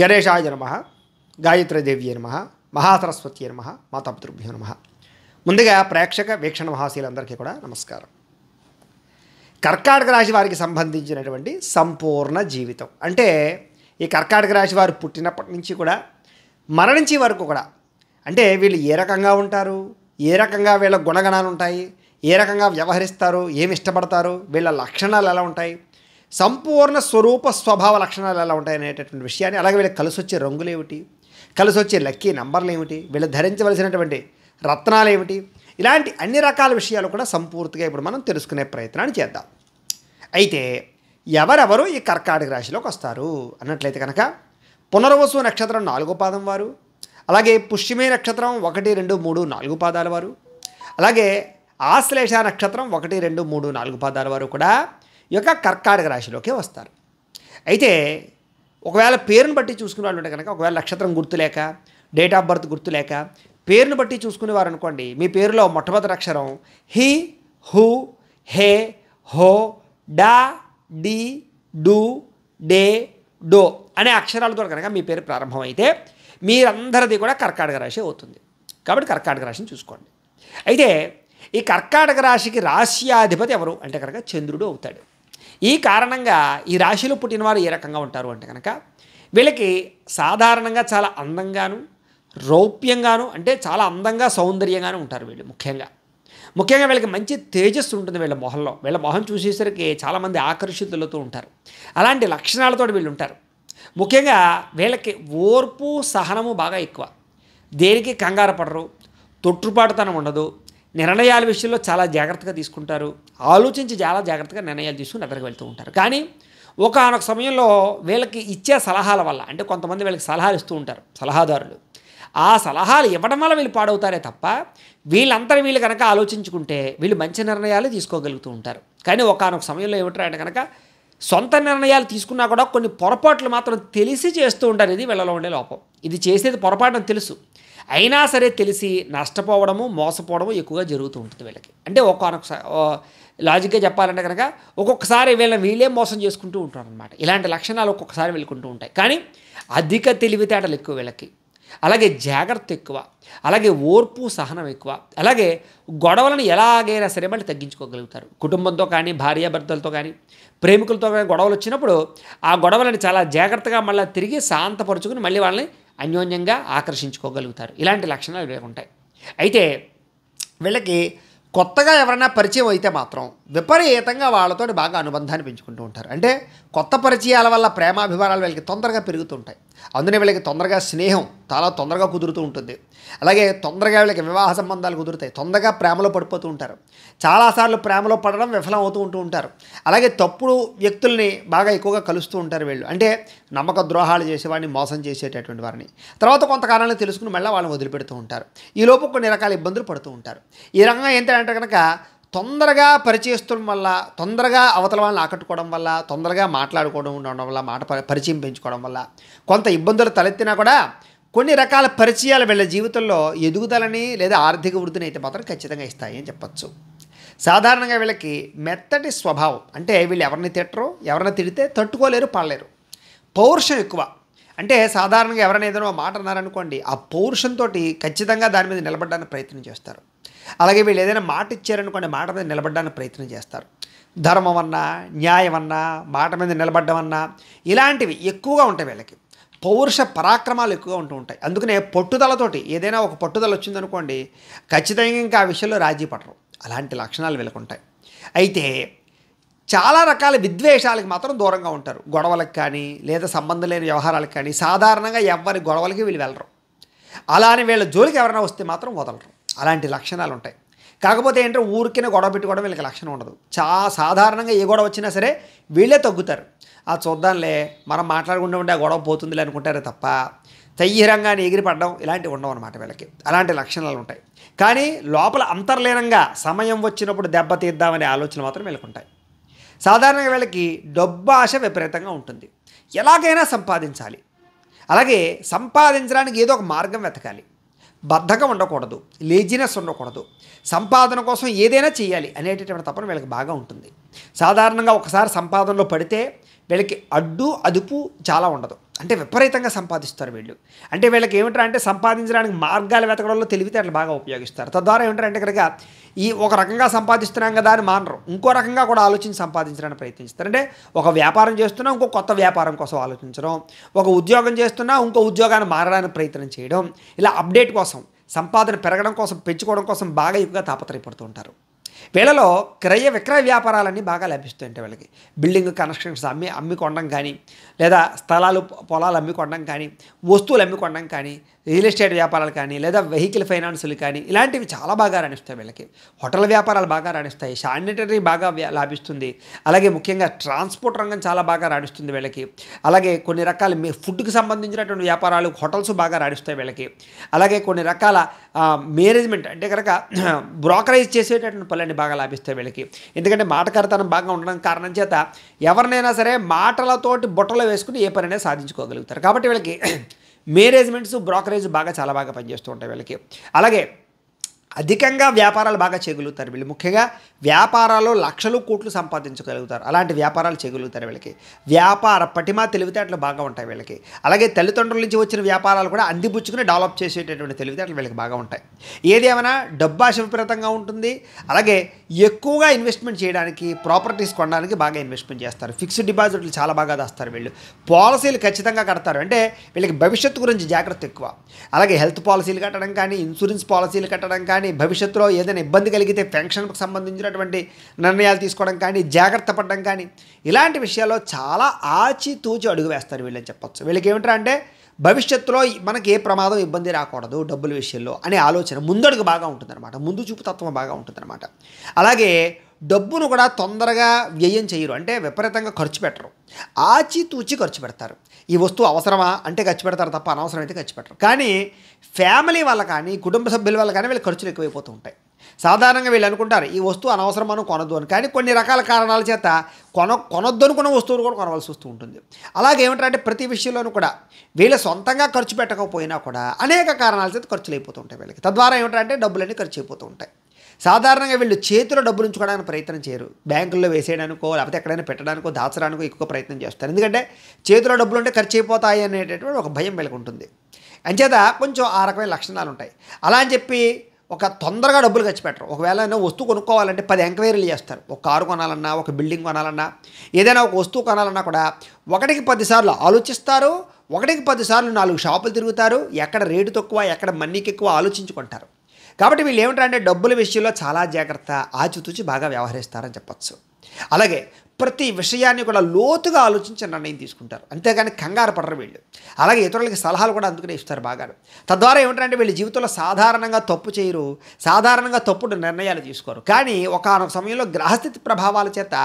గణేశాయ నమ గాయత్రీదేవ్యే నమ మహాసరస్వతి నమ మాతాపితృభ్యో నమ ముందుగా ప్రేక్షక వీక్షణ మహాశీలందరికీ కూడా నమస్కారం కర్కాటక రాశి వారికి సంబంధించినటువంటి సంపూర్ణ జీవితం అంటే ఈ కర్కాటక రాశి వారు పుట్టినప్పటి నుంచి కూడా మరణించే వరకు కూడా అంటే వీళ్ళు ఏ రకంగా ఉంటారు ఏ రకంగా వీళ్ళ గుణగణాలు ఉంటాయి ఏ రకంగా వ్యవహరిస్తారు ఏమి ఇష్టపడతారు వీళ్ళ లక్షణాలు ఎలా ఉంటాయి సంపూర్ణ స్వరూప స్వభావ లక్షణాలు ఎలా ఉంటాయనేటటువంటి విషయాన్ని అలాగే వీళ్ళకి కలిసి వచ్చే రంగులు ఏమిటి కలిసి వచ్చే లక్కీ నంబర్లు ఏమిటి వీళ్ళు ధరించవలసినటువంటి రత్నాలు ఏమిటి ఇలాంటి అన్ని రకాల విషయాలు కూడా సంపూర్తిగా ఇప్పుడు మనం తెలుసుకునే ప్రయత్నాన్ని చేద్దాం అయితే ఎవరెవరు ఈ కర్కాటక రాశిలోకి వస్తారు అన్నట్లయితే కనుక పునర్వసు నక్షత్రం నాలుగో పాదం వారు అలాగే పుష్యమే నక్షత్రం ఒకటి రెండు మూడు నాలుగు పాదాల వారు అలాగే ఆశ్లేష నక్షత్రం ఒకటి రెండు మూడు నాలుగు పాదాల వారు కూడా యొక్క కర్కాటక రాశిలోకే వస్తారు అయితే ఒకవేళ పేరును బట్టి చూసుకునే వాళ్ళు ఉంటే కనుక ఒకవేళ నక్షత్రం గుర్తులేక డేట్ ఆఫ్ బర్త్ గుర్తులేక పేరును బట్టి చూసుకునేవారు అనుకోండి మీ పేరులో మొట్టమొదటి అక్షరం హి హు హే హో డా డి డు డే డో అనే అక్షరాలతో కనుక మీ పేరు ప్రారంభమైతే మీరందరిది కూడా కర్కాటక రాశి అవుతుంది కాబట్టి కర్కాటక రాశిని చూసుకోండి అయితే ఈ కర్కాటక రాశికి రాశ్యాధిపతి ఎవరు అంటే కనుక చంద్రుడు అవుతాడు ఈ కారణంగా ఈ రాశిలో పుట్టినవారు ఏ రకంగా ఉంటారు అంటే కనుక వీళ్ళకి సాధారణంగా చాలా అందంగాను రౌప్యంగాను అంటే చాలా అందంగా సౌందర్యంగాను ఉంటారు వీళ్ళు ముఖ్యంగా ముఖ్యంగా వీళ్ళకి మంచి తేజస్సు ఉంటుంది వీళ్ళ మొహంలో వీళ్ళ మొహం చూసేసరికి చాలామంది ఆకర్షితులతో ఉంటారు అలాంటి లక్షణాలతో వీళ్ళు ఉంటారు ముఖ్యంగా వీళ్ళకి ఓర్పు సహనము బాగా ఎక్కువ దేనికి కంగారు పడరు తొట్టుపాటుతనం ఉండదు నిర్ణయాల విషయంలో చాలా జాగ్రత్తగా తీసుకుంటారు ఆలోచించి చాలా జాగ్రత్తగా నిర్ణయాలు తీసుకుని ఎదరికి వెళ్తూ ఉంటారు కానీ ఒకనొక సమయంలో వీళ్ళకి ఇచ్చే సలహాల వల్ల అంటే కొంతమంది వీళ్ళకి సలహాలు ఇస్తూ ఉంటారు సలహాదారులు ఆ సలహాలు ఇవ్వడం వల్ల వీళ్ళు పాడవుతారే తప్ప వీళ్ళంతా వీళ్ళు కనుక ఆలోచించుకుంటే వీళ్ళు మంచి నిర్ణయాలు తీసుకోగలుగుతూ ఉంటారు కానీ ఒకనొక సమయంలో ఏమిటారు అంటే కనుక సొంత నిర్ణయాలు తీసుకున్నా కూడా కొన్ని పొరపాట్లు మాత్రం తెలిసి చేస్తూ ఉంటారు ఇది వీళ్ళలో ఉండే లోపం ఇది చేసేది పొరపాటు తెలుసు అయినా సరే తెలిసి నష్టపోవడము మోసపోవడము ఎక్కువగా జరుగుతూ ఉంటుంది వీళ్ళకి అంటే ఒక్కొక్కసారి లాజిక్గా చెప్పాలంటే కనుక ఒక్కొక్కసారి వీళ్ళని వీళ్ళే మోసం చేసుకుంటూ ఉంటారు అనమాట ఇలాంటి లక్షణాలు ఒక్కొక్కసారి వెళ్ళుకుంటూ ఉంటాయి కానీ అధిక తెలివితేటలు ఎక్కువ వీళ్ళకి అలాగే జాగ్రత్త ఎక్కువ అలాగే ఓర్పు సహనం ఎక్కువ అలాగే గొడవలను ఎలాగైనా సరే మళ్ళీ తగ్గించుకోగలుగుతారు కుటుంబంతో కానీ భార్యాభర్తలతో కానీ ప్రేమికులతో కానీ గొడవలు వచ్చినప్పుడు ఆ గొడవలను చాలా జాగ్రత్తగా మళ్ళీ తిరిగి శాంతపరుచుకుని మళ్ళీ వాళ్ళని అన్యోన్యంగా ఆకర్షించుకోగలుగుతారు ఇలాంటి లక్షణాలు ఉంటాయి అయితే వీళ్ళకి కొత్తగా ఎవరైనా పరిచయం అయితే మాత్రం విపరీతంగా వాళ్ళతో బాగా అనుబంధాన్ని పెంచుకుంటూ ఉంటారు అంటే కొత్త పరిచయాల వల్ల ప్రేమాభిమానాలు వీళ్ళకి తొందరగా పెరుగుతుంటాయి అందుకనే వీళ్ళకి తొందరగా స్నేహం చాలా తొందరగా కుదురుతూ ఉంటుంది అలాగే తొందరగా వీళ్ళకి వివాహ సంబంధాలు కుదురుతాయి తొందరగా ప్రేమలో పడిపోతూ ఉంటారు చాలాసార్లు ప్రేమలో పడడం విఫలం అవుతూ ఉంటూ ఉంటారు అలాగే తప్పుడు వ్యక్తుల్ని బాగా ఎక్కువగా కలుస్తూ ఉంటారు వీళ్ళు అంటే నమ్మక ద్రోహాలు చేసేవాడిని మోసం చేసేటటువంటి వారిని తర్వాత కొంతకాలంలో తెలుసుకుని మళ్ళీ వాళ్ళని వదిలిపెడుతూ ఉంటారు ఈ లోపు కొన్ని రకాల ఇబ్బందులు పడుతూ ఉంటారు ఈ రకంగా ఏంటంటే కనుక తొందరగా పరిచయస్తుడం వల్ల తొందరగా అవతల వాళ్ళని ఆకట్టుకోవడం వల్ల తొందరగా మాట్లాడుకోవడం ఉండడం వల్ల మాట పరిచయం పెంచుకోవడం వల్ల కొంత ఇబ్బందులు తలెత్తినా కూడా కొన్ని రకాల పరిచయాలు వీళ్ళ జీవితంలో ఎదుగుదలని లేదా ఆర్థిక వృద్ధిని అయితే మాత్రం ఖచ్చితంగా ఇస్తాయి అని చెప్పచ్చు సాధారణంగా వీళ్ళకి మెత్తటి స్వభావం అంటే వీళ్ళు ఎవరిని తిట్టరు ఎవరిని తిడితే తట్టుకోలేరు పడలేరు పౌరుషం ఎక్కువ అంటే సాధారణంగా ఎవరైనా ఏదైనా మాట అన్నారనుకోండి ఆ పౌరుషంతో ఖచ్చితంగా దాని మీద నిలబడడానికి ప్రయత్నం చేస్తారు అలాగే వీళ్ళు ఏదైనా మాట ఇచ్చారనుకోండి మాట మీద నిలబడడానికి ప్రయత్నం చేస్తారు ధర్మం అన్నా న్యాయం అన్నా మాట మీద నిలబడ్డం అన్నా ఇలాంటివి ఎక్కువగా ఉంటాయి వీళ్ళకి పౌరుష పరాక్రమాలు ఎక్కువగా ఉంటూ ఉంటాయి అందుకనే పట్టుదలతోటి ఏదైనా ఒక పట్టుదల వచ్చిందనుకోండి ఖచ్చితంగా ఇంకా ఆ విషయంలో రాజీ పడరు అలాంటి లక్షణాలు వెలుకుంటాయి అయితే చాలా రకాల విద్వేషాలకు మాత్రం దూరంగా ఉంటారు గొడవలకు కానీ లేదా సంబంధం లేని వ్యవహారాలకు కానీ సాధారణంగా ఎవరి గొడవలకి వీళ్ళు వెళ్ళరు అలానే వీళ్ళ జోలికి ఎవరైనా వస్తే మాత్రం వదలరు అలాంటి లక్షణాలు ఉంటాయి కాకపోతే ఏంటంటే ఊరికిన గొడవ పెట్టుకోవడం వీళ్ళకి లక్షణం ఉండదు చా సాధారణంగా ఏ గొడవ వచ్చినా సరే వీళ్ళే తగ్గుతారు ఆ చూద్దాంలే మనం మాట్లాడుకుంటూ ఉంటే ఆ గొడవ పోతుందిలే అనుకుంటారే తప్ప తయ్యరంగాన్ని ఎగిరి పడడం ఇలాంటివి ఉండవు అనమాట వీళ్ళకి అలాంటి లక్షణాలు ఉంటాయి కానీ లోపల అంతర్లీనంగా సమయం వచ్చినప్పుడు దెబ్బతీద్దామనే ఆలోచన మాత్రం వీళ్ళకి ఉంటాయి సాధారణంగా వీళ్ళకి డబ్బు ఆశ విపరీతంగా ఉంటుంది ఎలాగైనా సంపాదించాలి అలాగే సంపాదించడానికి ఏదో ఒక మార్గం వెతకాలి బద్ధకం ఉండకూడదు లేజినెస్ ఉండకూడదు సంపాదన కోసం ఏదైనా చేయాలి అనేటటువంటి తపన వీళ్ళకి బాగా ఉంటుంది సాధారణంగా ఒకసారి సంపాదనలో పడితే వీళ్ళకి అడ్డు అదుపు చాలా ఉండదు అంటే విపరీతంగా సంపాదిస్తారు వీళ్ళు అంటే వీళ్ళకి ఏమిటంటే అంటే సంపాదించడానికి మార్గాలు వెతకడంలో తెలివితేటలు బాగా ఉపయోగిస్తారు తద్వారా ఏమిటంటే కనుక ఈ ఒక రకంగా సంపాదిస్తున్నాం కదా అని మానరు ఇంకో రకంగా కూడా ఆలోచించి సంపాదించడానికి ప్రయత్నిస్తారు అంటే ఒక వ్యాపారం చేస్తున్నా ఇంకో కొత్త వ్యాపారం కోసం ఆలోచించడం ఒక ఉద్యోగం చేస్తున్నా ఇంకో ఉద్యోగాన్ని మారడానికి ప్రయత్నం చేయడం ఇలా అప్డేట్ కోసం సంపాదన పెరగడం కోసం పెంచుకోవడం కోసం బాగా ఎక్కువగా తాపత్రయపడుతూ ఉంటారు వీళ్ళలో క్రయ విక్రయ వ్యాపారాలన్నీ బాగా లభిస్తుంటాయి వీళ్ళకి బిల్డింగ్ కన్స్ట్రక్షన్స్ అమ్మి అమ్మి కొనడం కానీ లేదా స్థలాలు పొలాలు అమ్మి కొనడం కానీ వస్తువులు అమ్మి కొనడం కానీ రియల్ ఎస్టేట్ వ్యాపారాలు కానీ లేదా వెహికల్ ఫైనాన్సులు కానీ ఇలాంటివి చాలా బాగా రాణిస్తాయి వీళ్ళకి హోటల్ వ్యాపారాలు బాగా రాణిస్తాయి శానిటరీ బాగా లాభిస్తుంది అలాగే ముఖ్యంగా ట్రాన్స్పోర్ట్ రంగం చాలా బాగా రాణిస్తుంది వీళ్ళకి అలాగే కొన్ని రకాల మీ ఫుడ్కి సంబంధించినటువంటి వ్యాపారాలు హోటల్స్ బాగా రాణిస్తాయి వీళ్ళకి అలాగే కొన్ని రకాల మేనేజ్మెంట్ అంటే కనుక బ్రోకరేజ్ చేసేటటువంటి పనులన్నీ బాగా లాభిస్తాయి వీళ్ళకి ఎందుకంటే మాటకర్తనం బాగా ఉండడం కారణం చేత ఎవరినైనా సరే మాటలతోటి బుట్టలో వేసుకుని ఏ పనైనా సాధించుకోగలుగుతారు కాబట్టి వీళ్ళకి మేనేజ్మెంట్స్ బ్రోకరేజ్ బాగా చాలా బాగా పనిచేస్తూ ఉంటాయి వీళ్ళకి అలాగే అధికంగా వ్యాపారాలు బాగా చేయగలుగుతారు వీళ్ళు ముఖ్యంగా వ్యాపారాల్లో లక్షలు కోట్లు సంపాదించగలుగుతారు అలాంటి వ్యాపారాలు చేయగలుగుతారు వీళ్ళకి వ్యాపార పటిమ తెలివితేటలు బాగా ఉంటాయి వీళ్ళకి అలాగే తల్లిదండ్రుల నుంచి వచ్చిన వ్యాపారాలు కూడా అందిపుచ్చుకుని డెవలప్ చేసేటటువంటి తెలివితేటలు వీళ్ళకి బాగా ఉంటాయి ఏదేమైనా డబ్బు ఆశ ఉంటుంది అలాగే ఎక్కువగా ఇన్వెస్ట్మెంట్ చేయడానికి ప్రాపర్టీస్ కొనడానికి బాగా ఇన్వెస్ట్మెంట్ చేస్తారు ఫిక్స్డ్ డిపాజిట్లు చాలా బాగా దాస్తారు వీళ్ళు పాలసీలు ఖచ్చితంగా కడతారు అంటే వీళ్ళకి భవిష్యత్తు గురించి జాగ్రత్త ఎక్కువ అలాగే హెల్త్ పాలసీలు కట్టడం కానీ ఇన్సూరెన్స్ పాలసీలు కట్టడం కానీ భవిష్యత్తులో ఏదైనా ఇబ్బంది కలిగితే పెన్షన్కి సంబంధించిన ఉన్నటువంటి నిర్ణయాలు తీసుకోవడం కానీ జాగ్రత్త పడడం కానీ ఇలాంటి విషయాల్లో చాలా ఆచితూచి అడుగు వేస్తారు వీళ్ళని చెప్పొచ్చు వీళ్ళకి ఏమిటా అంటే భవిష్యత్తులో మనకి ఏ ప్రమాదం ఇబ్బంది రాకూడదు డబ్బుల విషయంలో అనే ఆలోచన ముందడుగు బాగా ఉంటుందన్నమాట ముందు చూపు తత్వం బాగా ఉంటుందన్నమాట అలాగే డబ్బును కూడా తొందరగా వ్యయం చేయరు అంటే విపరీతంగా ఖర్చు పెట్టరు ఆచితూచి ఖర్చు పెడతారు ఈ వస్తువు అవసరమా అంటే ఖర్చు పెడతారు తప్ప అనవసరం అయితే ఖర్చు పెట్టరు కానీ ఫ్యామిలీ వల్ల కానీ కుటుంబ సభ్యుల వల్ల కానీ వీళ్ళ ఖర్చులు ఎక్కువైపోతూ ఉంటాయి సాధారణంగా వీళ్ళు అనుకుంటారు ఈ వస్తువు అనవసరం మనం కొనద్దు అని కానీ కొన్ని రకాల కారణాల చేత కొన కొనొద్దు అనుకున్న వస్తువులు కూడా కొనవలసి వస్తూ ఉంటుంది అలాగే ఏమిటంటే ప్రతి విషయంలోనూ కూడా వీళ్ళు సొంతంగా ఖర్చు పెట్టకపోయినా కూడా అనేక కారణాల చేత ఖర్చులు ఉంటాయి వీళ్ళకి తద్వారా ఏమిటంటే డబ్బులన్నీ ఖర్చు అయిపోతూ ఉంటాయి సాధారణంగా వీళ్ళు చేతిలో డబ్బులు ఉంచుకోవడానికి ప్రయత్నం చేయరు బ్యాంకుల్లో వేసేయడానికో లేకపోతే ఎక్కడైనా పెట్టడానికో దాచడానికో ఎక్కువ ప్రయత్నం చేస్తారు ఎందుకంటే చేతిలో డబ్బులు ఉంటే ఖర్చు అయిపోతాయి అనేటటువంటి ఒక భయం ఉంటుంది అంచేత కొంచెం ఆ రకమైన లక్షణాలు ఉంటాయి అలా అని చెప్పి ఒక తొందరగా డబ్బులు ఖర్చు పెట్టరు ఒకవేళ ఏదైనా వస్తువు కొనుక్కోవాలంటే పది ఎంక్వైరీలు చేస్తారు ఒక కారు కొనాలన్నా ఒక బిల్డింగ్ కొనాలన్నా ఏదైనా ఒక వస్తువు కొనాలన్నా కూడా ఒకటికి పదిసార్లు ఆలోచిస్తారు ఒకటికి పదిసార్లు నాలుగు షాపులు తిరుగుతారు ఎక్కడ రేటు తక్కువ ఎక్కడ మన్నీకి ఎక్కువ ఆలోచించుకుంటారు కాబట్టి వీళ్ళు ఏమిటంటే డబ్బుల విషయంలో చాలా జాగ్రత్త ఆచితూచి బాగా వ్యవహరిస్తారని చెప్పచ్చు అలాగే ప్రతి విషయాన్ని కూడా లోతుగా ఆలోచించి నిర్ణయం తీసుకుంటారు అంతేగాని కంగారు పడరు వీళ్ళు అలాగే ఇతరులకి సలహాలు కూడా అందుకనే ఇస్తారు బాగా తద్వారా ఏమిటంటే వీళ్ళు జీవితంలో సాధారణంగా తప్పు చేయరు సాధారణంగా తప్పుడు నిర్ణయాలు తీసుకోరు కానీ ఒకనొక సమయంలో గ్రహస్థితి ప్రభావాల చేత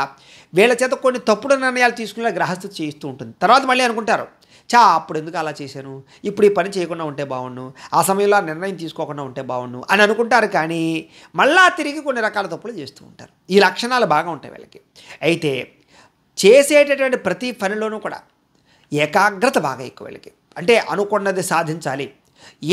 వీళ్ళ చేత కొన్ని తప్పుడు నిర్ణయాలు తీసుకునే గ్రహస్థితి చేయిస్తూ ఉంటుంది తర్వాత మళ్ళీ అనుకుంటారు చా అప్పుడు ఎందుకు అలా చేశాను ఇప్పుడు ఈ పని చేయకుండా ఉంటే బాగుండు ఆ సమయంలో నిర్ణయం తీసుకోకుండా ఉంటే బాగుండు అని అనుకుంటారు కానీ మళ్ళా తిరిగి కొన్ని రకాల తప్పులు చేస్తూ ఉంటారు ఈ లక్షణాలు బాగా ఉంటాయి వీళ్ళకి అయితే చేసేటటువంటి ప్రతి పనిలోనూ కూడా ఏకాగ్రత బాగా ఎక్కువ వీళ్ళకి అంటే అనుకున్నది సాధించాలి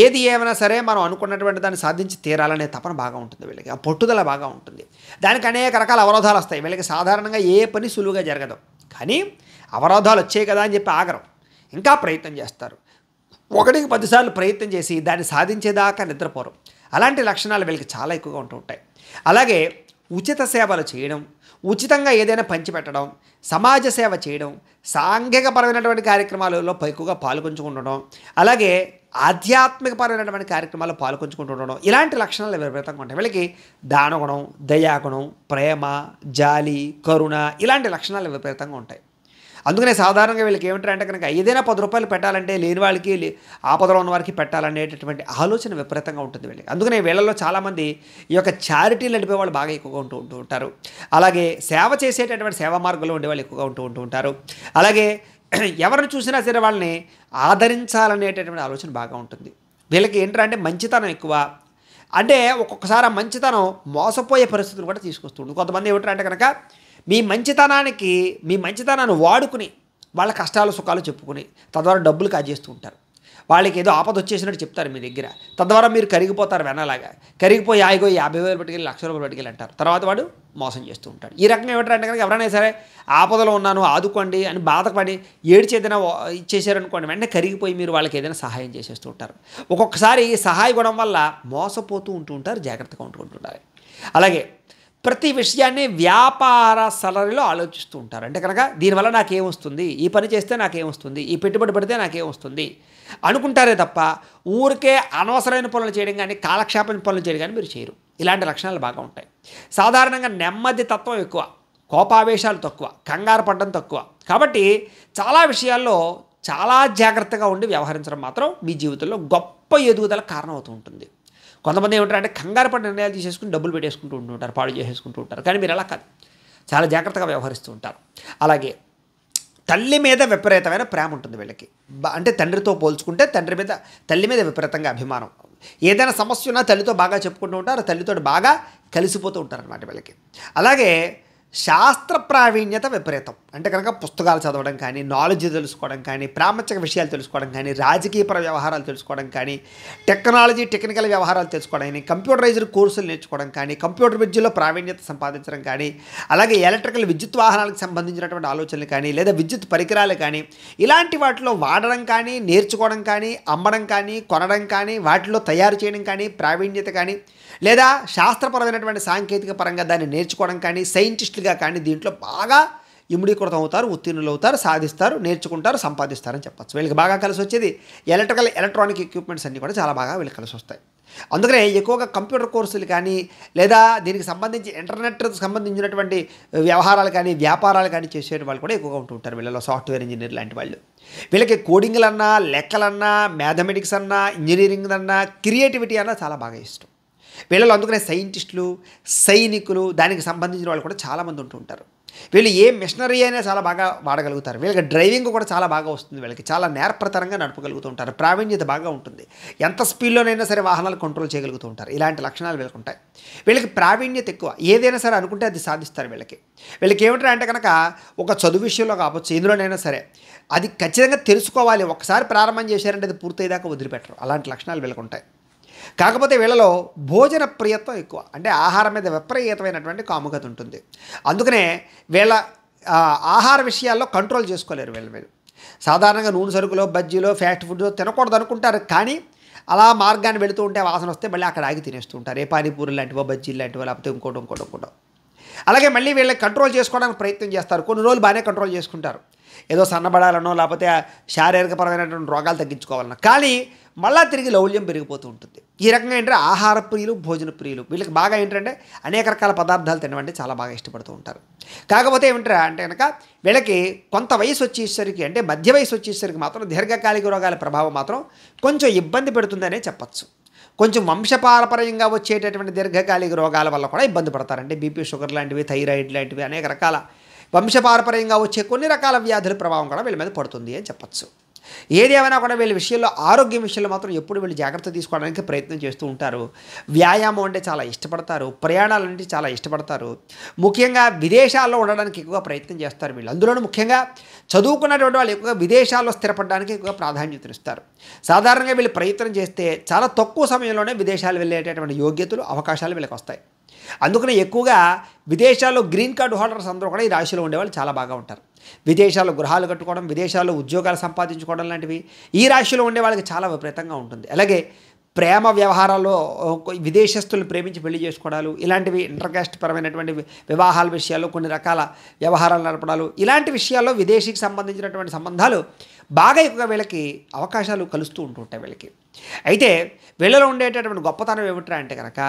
ఏది ఏమైనా సరే మనం అనుకున్నటువంటి దాన్ని సాధించి తీరాలనే తపన బాగా ఉంటుంది వీళ్ళకి ఆ పట్టుదల బాగా ఉంటుంది దానికి అనేక రకాల అవరోధాలు వస్తాయి వీళ్ళకి సాధారణంగా ఏ పని సులువుగా జరగదు కానీ అవరోధాలు వచ్చాయి కదా అని చెప్పి ఆగరం ఇంకా ప్రయత్నం చేస్తారు ఒకటికి పదిసార్లు ప్రయత్నం చేసి దాన్ని సాధించేదాకా నిద్రపోరు అలాంటి లక్షణాలు వీళ్ళకి చాలా ఎక్కువగా ఉంటూ ఉంటాయి అలాగే ఉచిత సేవలు చేయడం ఉచితంగా ఏదైనా పంచిపెట్టడం సమాజ సేవ చేయడం సాంఘికపరమైనటువంటి కార్యక్రమాలలో ఎక్కువగా పాల్గొంచుకుంటుండడం అలాగే ఆధ్యాత్మికపరమైనటువంటి కార్యక్రమాల్లో పాల్గొంచుకుంటుండడం ఇలాంటి లక్షణాలు విపరీతంగా ఉంటాయి వీళ్ళకి దానగుణం దయాగుణం ప్రేమ జాలి కరుణ ఇలాంటి లక్షణాలు విపరీతంగా ఉంటాయి అందుకనే సాధారణంగా వీళ్ళకి ఏమిటంటే కనుక ఏదైనా పది రూపాయలు పెట్టాలంటే లేని వాళ్ళకి ఆపదలో ఉన్న వారికి పెట్టాలనేటటువంటి ఆలోచన విపరీతంగా ఉంటుంది వీళ్ళకి అందుకనే వీళ్ళలో చాలామంది ఈ యొక్క ఛారిటీలు నడిపే వాళ్ళు బాగా ఎక్కువగా ఉంటూ ఉంటూ ఉంటారు అలాగే సేవ చేసేటటువంటి సేవా మార్గంలో ఉండేవాళ్ళు ఎక్కువగా ఉంటూ ఉంటూ ఉంటారు అలాగే ఎవరిని చూసినా సరే వాళ్ళని ఆదరించాలనేటటువంటి ఆలోచన బాగా ఉంటుంది వీళ్ళకి ఏంటంటే మంచితనం ఎక్కువ అంటే ఒక్కొక్కసారి ఆ మంచితనం మోసపోయే పరిస్థితులు కూడా తీసుకొస్తుంది కొంతమంది ఏమిటంటే కనుక మీ మంచితనానికి మీ మంచితనాన్ని వాడుకుని వాళ్ళ కష్టాలు సుఖాలు చెప్పుకుని తద్వారా డబ్బులు కాజేస్తూ ఉంటారు వాళ్ళకి ఏదో ఆపద వచ్చేసినట్టు చెప్తారు మీ దగ్గర తద్వారా మీరు కరిగిపోతారు వెనలాగా కరిగిపోయి ఆగిగో యాభై వేలు పట్టుకెళ్ళి లక్ష రూపాయలు పట్టుకెళ్ళి అంటారు తర్వాత వాడు మోసం చేస్తూ ఉంటాడు ఈ రకంగా ఏమిటంటే కనుక ఎవరైనా సరే ఆపదలో ఉన్నాను ఆదుకోండి అని బాధపడి ఏడిచి ఏదైనా ఇచ్చేసారనుకోండి వెంటనే కరిగిపోయి మీరు వాళ్ళకి ఏదైనా సహాయం చేసేస్తూ ఉంటారు ఒక్కొక్కసారి సహాయ గుణం వల్ల మోసపోతూ ఉంటూ ఉంటారు జాగ్రత్తగా ఉంటూ ఉంటుండాలి అలాగే ప్రతి విషయాన్ని వ్యాపార సలరిలో ఆలోచిస్తూ ఉంటారు అంటే కనుక దీనివల్ల నాకేమొస్తుంది ఈ పని చేస్తే నాకేమొస్తుంది ఈ పెట్టుబడి పెడితే నాకేమొస్తుంది అనుకుంటారే తప్ప ఊరికే అనవసరమైన పనులు చేయడం కానీ కాలక్షేపం పనులు చేయడం కానీ మీరు చేయరు ఇలాంటి లక్షణాలు బాగా ఉంటాయి సాధారణంగా నెమ్మది తత్వం ఎక్కువ కోపావేశాలు తక్కువ కంగారు పడ్డం తక్కువ కాబట్టి చాలా విషయాల్లో చాలా జాగ్రత్తగా ఉండి వ్యవహరించడం మాత్రం మీ జీవితంలో గొప్ప ఎదుగుదల కారణమవుతూ ఉంటుంది కొంతమంది ఏమంటారంటే కంగారు పడి నిర్ణయాలు తీసేసుకుని డబ్బులు పెట్టేసుకుంటూ ఉంటుంటారు పాడు చేసేసుకుంటూ ఉంటారు కానీ మీరు అలా కాదు చాలా జాగ్రత్తగా వ్యవహరిస్తూ ఉంటారు అలాగే తల్లి మీద విపరీతమైన ప్రేమ ఉంటుంది వీళ్ళకి అంటే తండ్రితో పోల్చుకుంటే తండ్రి మీద తల్లి మీద విపరీతంగా అభిమానం ఏదైనా సమస్య ఉన్నా తల్లితో బాగా చెప్పుకుంటూ ఉంటారు తల్లితో బాగా కలిసిపోతూ ఉంటారు అనమాట వీళ్ళకి అలాగే శాస్త్ర ప్రావీణ్యత విపరీతం అంటే కనుక పుస్తకాలు చదవడం కానీ నాలెడ్జ్ తెలుసుకోవడం కానీ ప్రాపంచిక విషయాలు తెలుసుకోవడం కానీ రాజకీయపర వ్యవహారాలు తెలుసుకోవడం కానీ టెక్నాలజీ టెక్నికల్ వ్యవహారాలు తెలుసుకోవడం కానీ కంప్యూటరైజ్డ్ కోర్సులు నేర్చుకోవడం కానీ కంప్యూటర్ విద్యలో ప్రావీణ్యత సంపాదించడం కానీ అలాగే ఎలక్ట్రికల్ విద్యుత్ వాహనాలకు సంబంధించినటువంటి ఆలోచనలు కానీ లేదా విద్యుత్ పరికరాలు కానీ ఇలాంటి వాటిలో వాడడం కానీ నేర్చుకోవడం కానీ అమ్మడం కానీ కొనడం కానీ వాటిలో తయారు చేయడం కానీ ప్రావీణ్యత కానీ లేదా శాస్త్రపరమైనటువంటి సాంకేతిక పరంగా దాన్ని నేర్చుకోవడం కానీ సైంటిస్టులుగా కానీ దీంట్లో బాగా ఇముడీకృతం అవుతారు ఉత్తీర్ణులు అవుతారు సాధిస్తారు నేర్చుకుంటారు సంపాదిస్తారని చెప్పచ్చు వీళ్ళకి బాగా కలిసి వచ్చేది ఎలక్ట్రికల్ ఎలక్ట్రానిక్ ఎక్విప్మెంట్స్ అన్నీ కూడా చాలా బాగా వీళ్ళకి కలిసి వస్తాయి అందుకనే ఎక్కువగా కంప్యూటర్ కోర్సులు కానీ లేదా దీనికి సంబంధించి ఇంటర్నెట్ సంబంధించినటువంటి వ్యవహారాలు కానీ వ్యాపారాలు కానీ చేసే వాళ్ళు కూడా ఎక్కువగా ఉంటూ ఉంటారు వీళ్ళలో సాఫ్ట్వేర్ ఇంజనీర్ లాంటి వాళ్ళు వీళ్ళకి అన్నా లెక్కలన్నా మ్యాథమెటిక్స్ అన్నా ఇంజనీరింగ్ అన్నా క్రియేటివిటీ అన్నా చాలా బాగా ఇష్టం వీళ్ళలో అందుకనే సైంటిస్టులు సైనికులు దానికి సంబంధించిన వాళ్ళు కూడా చాలామంది ఉంటూ ఉంటారు వీళ్ళు ఏ మిషనరీ అయినా చాలా బాగా వాడగలుగుతారు వీళ్ళకి డ్రైవింగ్ కూడా చాలా బాగా వస్తుంది వీళ్ళకి చాలా నేర్పరతరంగా నడపగలుగుతూ ఉంటారు ప్రావీణ్యత బాగా ఉంటుంది ఎంత స్పీడ్లోనైనా సరే వాహనాలు కంట్రోల్ చేయగలుగుతూ ఉంటారు ఇలాంటి లక్షణాలు వీళ్ళకి ఉంటాయి వీళ్ళకి ప్రావీణ్యత ఎక్కువ ఏదైనా సరే అనుకుంటే అది సాధిస్తారు వీళ్ళకి వీళ్ళకి ఏమిటారు అంటే కనుక ఒక చదువు విషయంలో కావచ్చు ఇందులోనైనా సరే అది ఖచ్చితంగా తెలుసుకోవాలి ఒకసారి ప్రారంభం చేశారంటే అది పూర్తయ్యేదాకా వదిలిపెట్టరు అలాంటి లక్షణాలు వీళ్ళకి ఉంటాయి కాకపోతే వీళ్ళలో భోజన ప్రియత్వం ఎక్కువ అంటే ఆహారం మీద విపరీతమైనటువంటి కాముకత ఉంటుంది అందుకనే వీళ్ళ ఆహార విషయాల్లో కంట్రోల్ చేసుకోలేరు వీళ్ళ మీద సాధారణంగా నూనె సరుకులో బజ్జీలో ఫ్యాస్ట్ ఫుడ్ తినకూడదు అనుకుంటారు కానీ అలా మార్గాన్ని వెళుతూ ఉంటే వాసన వస్తే మళ్ళీ అక్కడ ఆగి తినేస్తూ ఉంటారు ఏ పానీపూరి లాంటివో బజ్జీలు లాంటివో లేకపోతే ఇంకోటి ఇంకోటి ఇంకోటో అలాగే మళ్ళీ వీళ్ళకి కంట్రోల్ చేసుకోవడానికి ప్రయత్నం చేస్తారు కొన్ని రోజులు బాగానే కంట్రోల్ చేసుకుంటారు ఏదో సన్నబడాలనో లేకపోతే శారీరకపరమైనటువంటి రోగాలు తగ్గించుకోవాలన్నా కానీ మళ్ళీ తిరిగి లౌల్యం పెరిగిపోతూ ఉంటుంది ఈ రకంగా ఏంటంటే ఆహార ప్రియులు భోజన ప్రియులు వీళ్ళకి బాగా ఏంటంటే అనేక రకాల పదార్థాలు తినవంటే చాలా బాగా ఇష్టపడుతూ ఉంటారు కాకపోతే ఏమిట్రా అంటే కనుక వీళ్ళకి కొంత వయసు వచ్చేసరికి అంటే మధ్య వయసు వచ్చేసరికి మాత్రం దీర్ఘకాలిక రోగాల ప్రభావం మాత్రం కొంచెం ఇబ్బంది పెడుతుందనే చెప్పచ్చు కొంచెం వంశపారపరయంగా వచ్చేటటువంటి దీర్ఘకాలిక రోగాల వల్ల కూడా ఇబ్బంది పడతారంటే బీపీ షుగర్ లాంటివి థైరాయిడ్ లాంటివి అనేక రకాల వంశపారపర్యంగా వచ్చే కొన్ని రకాల వ్యాధుల ప్రభావం కూడా వీళ్ళ మీద పడుతుంది అని చెప్పచ్చు ఏది ఏమైనా కూడా వీళ్ళ విషయంలో ఆరోగ్యం విషయంలో మాత్రం ఎప్పుడు వీళ్ళు జాగ్రత్త తీసుకోవడానికి ప్రయత్నం చేస్తూ ఉంటారు వ్యాయామం అంటే చాలా ఇష్టపడతారు ప్రయాణాలు అంటే చాలా ఇష్టపడతారు ముఖ్యంగా విదేశాల్లో ఉండడానికి ఎక్కువగా ప్రయత్నం చేస్తారు వీళ్ళు అందులోనూ ముఖ్యంగా చదువుకున్నటువంటి వాళ్ళు ఎక్కువగా విదేశాల్లో స్థిరపడడానికి ఎక్కువగా ప్రాధాన్యతనిస్తారు సాధారణంగా వీళ్ళు ప్రయత్నం చేస్తే చాలా తక్కువ సమయంలోనే విదేశాలు వెళ్ళేటటువంటి యోగ్యతలు అవకాశాలు వీళ్ళకి వస్తాయి అందుకనే ఎక్కువగా విదేశాల్లో గ్రీన్ కార్డు హోల్డర్స్ అందరూ కూడా ఈ రాశిలో ఉండేవాళ్ళు చాలా బాగా ఉంటారు విదేశాల్లో గృహాలు కట్టుకోవడం విదేశాల్లో ఉద్యోగాలు సంపాదించుకోవడం లాంటివి ఈ రాశిలో ఉండే వాళ్ళకి చాలా విపరీతంగా ఉంటుంది అలాగే ప్రేమ వ్యవహారాల్లో విదేశస్తులు ప్రేమించి పెళ్లి చేసుకోవడాలు ఇలాంటివి ఇంటర్కాస్ట్ పరమైనటువంటి వివాహాల విషయాల్లో కొన్ని రకాల వ్యవహారాలు నడపడాలు ఇలాంటి విషయాల్లో విదేశీకి సంబంధించినటువంటి సంబంధాలు బాగా ఎక్కువగా వీళ్ళకి అవకాశాలు కలుస్తూ ఉంటుంటాయి వీళ్ళకి అయితే వీళ్ళలో ఉండేటటువంటి గొప్పతనం ఏమిట్రా అంటే కనుక